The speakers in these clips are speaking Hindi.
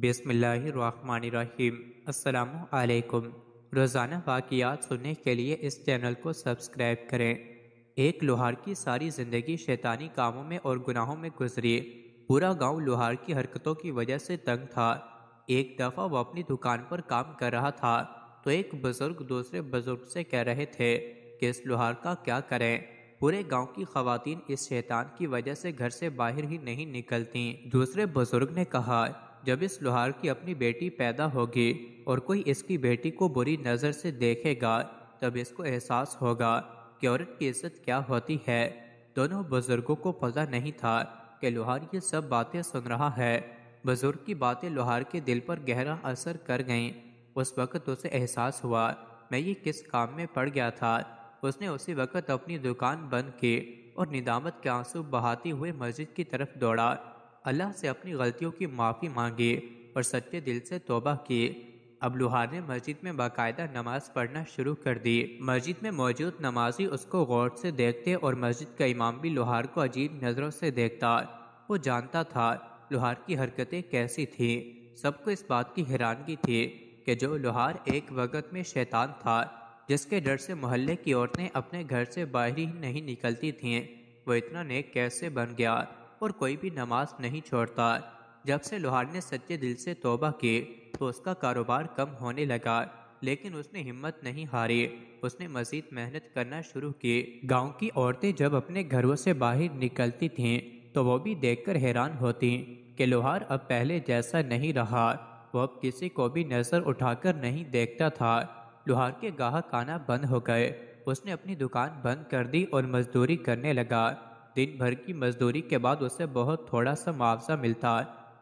बिसमीम् अलैकुम रोज़ाना वाकियात सुनने के लिए इस चैनल को सब्सक्राइब करें एक लोहार की सारी ज़िंदगी शैतानी कामों में और गुनाहों में गुजरी पूरा गांव लोहार की हरकतों की वजह से तंग था एक दफ़ा वह अपनी दुकान पर काम कर रहा था तो एक बुज़ुर्ग दूसरे बुज़ुर्ग से कह रहे थे कि इस लोहार का क्या करें पूरे गांव की खातन इस शैतान की वजह से घर से बाहर ही नहीं निकलती दूसरे बुजुर्ग ने कहा जब इस लोहार की अपनी बेटी पैदा होगी और कोई इसकी बेटी को बुरी नज़र से देखेगा तब इसको एहसास होगा कि औरत की इज्जत क्या होती है दोनों बुजुर्गों को पता नहीं था कि लोहार ये सब बातें सुन रहा है बुजुर्ग की बातें लोहार के दिल पर गहरा असर कर गईं उस वक़्त उसे एहसास हुआ मैं ये किस काम में पड़ गया था उसने उसी वक़्त अपनी दुकान बंद की और निदामत के आंसू बहाती हुए मस्जिद की तरफ दौड़ा अल्लाह से अपनी गलतियों की माफ़ी मांगे और सच्चे दिल से तोबा की अब लोहार ने मस्जिद में बाकायदा नमाज पढ़ना शुरू कर दी मस्जिद में मौजूद नमाजी उसको गौर से देखते और मस्जिद का इमाम भी लोहार को अजीब नज़रों से देखता वो जानता था लोहार की हरकतें कैसी थीं सबको इस बात की हैरानगी थी कि जो लोहार एक वक़्त में शैतान था जिसके डर से मोहल्ले की औरतें अपने घर से बाहर ही नहीं निकलती थीं वह इतना नेक कैसे बन गया और कोई भी नमाज नहीं छोड़ता जब से लोहार ने सच्चे दिल से तोबा की तो उसका कारोबार कम होने लगा लेकिन उसने हिम्मत नहीं हारी उसने मजीद मेहनत करना शुरू की गांव की औरतें जब अपने घरों से बाहर निकलती थीं तो वो भी देखकर हैरान होती कि लोहार अब पहले जैसा नहीं रहा वो अब किसी को भी नज़र उठाकर नहीं देखता था लोहार के गाहक आना बंद हो गए उसने अपनी दुकान बंद कर दी और मजदूरी करने लगा दिन भर की मजदूरी के बाद उसे बहुत थोड़ा सा मुआवजा मिलता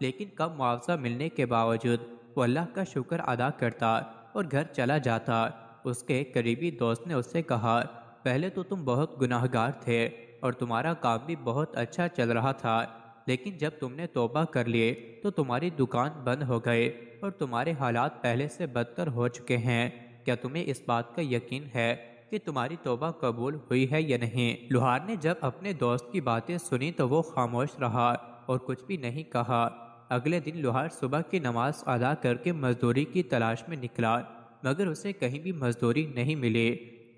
लेकिन कम मुआवजा मिलने के बावजूद वो अल्लाह का शुक्र अदा करता और घर चला जाता उसके एक करीबी दोस्त ने उससे कहा पहले तो तुम बहुत गुनाहगार थे और तुम्हारा काम भी बहुत अच्छा चल रहा था लेकिन जब तुमने तोबा कर लिए तो तुम्हारी दुकान बंद हो गए और तुम्हारे हालात पहले से बदतर हो चुके हैं क्या तुम्हें इस बात का यकीन है कि तुम्हारी तोबा कबूल हुई है या नहीं लोहार ने जब अपने दोस्त की बातें सुनी तो वो खामोश रहा और कुछ भी नहीं कहा अगले दिन लोहार सुबह की नमाज अदा करके मजदूरी की तलाश में निकला मगर उसे कहीं भी मजदूरी नहीं मिली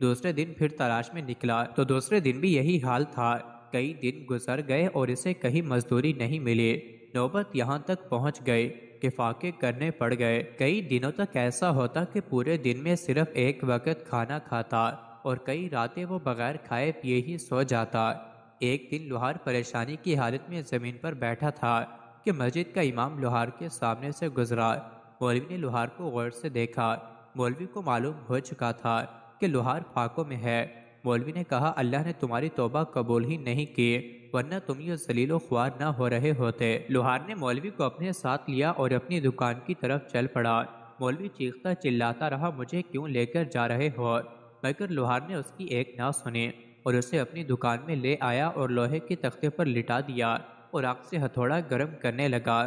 दूसरे दिन फिर तलाश में निकला तो दूसरे दिन भी यही हाल था कई दिन गुजर गए और इसे कहीं मजदूरी नहीं मिली नौबत यहाँ तक पहुँच गई कि फाके करने पड़ गए कई दिनों तक ऐसा होता कि पूरे दिन में सिर्फ एक वक्त खाना खाता और कई रातें वो बगैर खाए पिए ही सो जाता एक दिन लोहार परेशानी की हालत में ज़मीन पर बैठा था कि मस्जिद का इमाम लोहार के सामने से गुजरा मौलवी ने लोहार को गौर से देखा मौलवी को मालूम हो चुका था कि लोहार फाकों में है मौलवी ने कहा अल्लाह ने तुम्हारी तोबा कबूल ही नहीं की वरना तुम ये जलील ख्वार ना हो रहे होते लोहार ने मौलवी को अपने साथ लिया और अपनी दुकान की तरफ चल पड़ा मौलवी चीखता चिल्लाता रहा मुझे क्यों लेकर जा रहे हो मगर लोहार ने उसकी एक ना सुनी और उसे अपनी दुकान में ले आया और लोहे के तख्ते पर लिटा दिया और आग से हथौड़ा गर्म करने लगा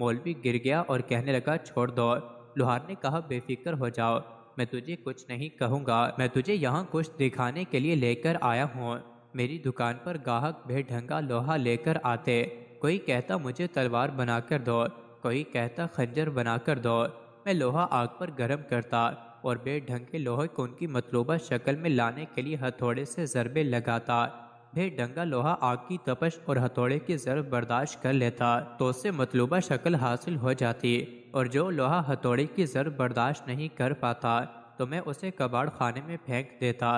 मौलवी गिर गया और कहने लगा छोड़ दो लोहार ने कहा बेफिक्र हो जाओ मैं तुझे कुछ नहीं कहूँगा मैं तुझे यहाँ कुछ दिखाने के लिए लेकर आया हूँ मेरी दुकान पर गाहक बेढंगा लोहा लेकर आते कोई कहता मुझे तलवार बनाकर दो कोई कहता खंजर बनाकर दो मैं लोहा आग पर गर्म करता और बेढंगे लोहे को उनकी मतलूबा शक्ल में लाने के लिए हथौड़े से ज़रबे लगाता भेड़ डंगा लोहा आग की तपश और हथौड़े की जरब बर्दाश्त कर लेता तो उससे मतलूबा शक्ल हासिल हो जाती और जो लोहा हथौड़े की जरब बर्दाश्त नहीं कर पाता तो मैं उसे कबाड़ खाने में फेंक देता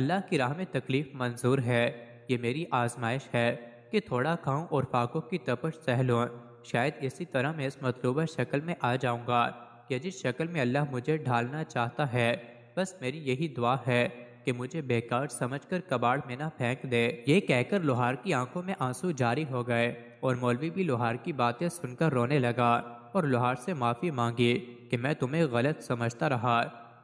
अल्लाह की राह में तकलीफ मंजूर है ये मेरी आजमाइश है कि थोड़ा खाऊं और पाकों की तपश सह लूँ शायद इसी तरह मैं इस मतलूबा शक्ल में आ जाऊँगा या जिस शक्ल में अल्लाह मुझे ढालना चाहता है बस मेरी यही दुआ है कि मुझे बेकार समझकर कबाड़ में ना फेंक दे ये कहकर लोहार की आंखों में आंसू जारी हो गए और मौलवी भी लोहार की बातें सुनकर रोने लगा और लोहार से माफ़ी मांगी कि मैं तुम्हें गलत समझता रहा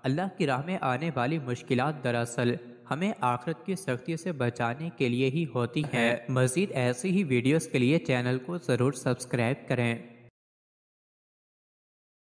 अल्लाह की राह में आने वाली मुश्किल दरअसल हमें आखरत की सख्ती से बचाने के लिए ही होती है मज़ीद ऐसी ही वीडियोस के लिए चैनल को ज़रूर सब्सक्राइब करें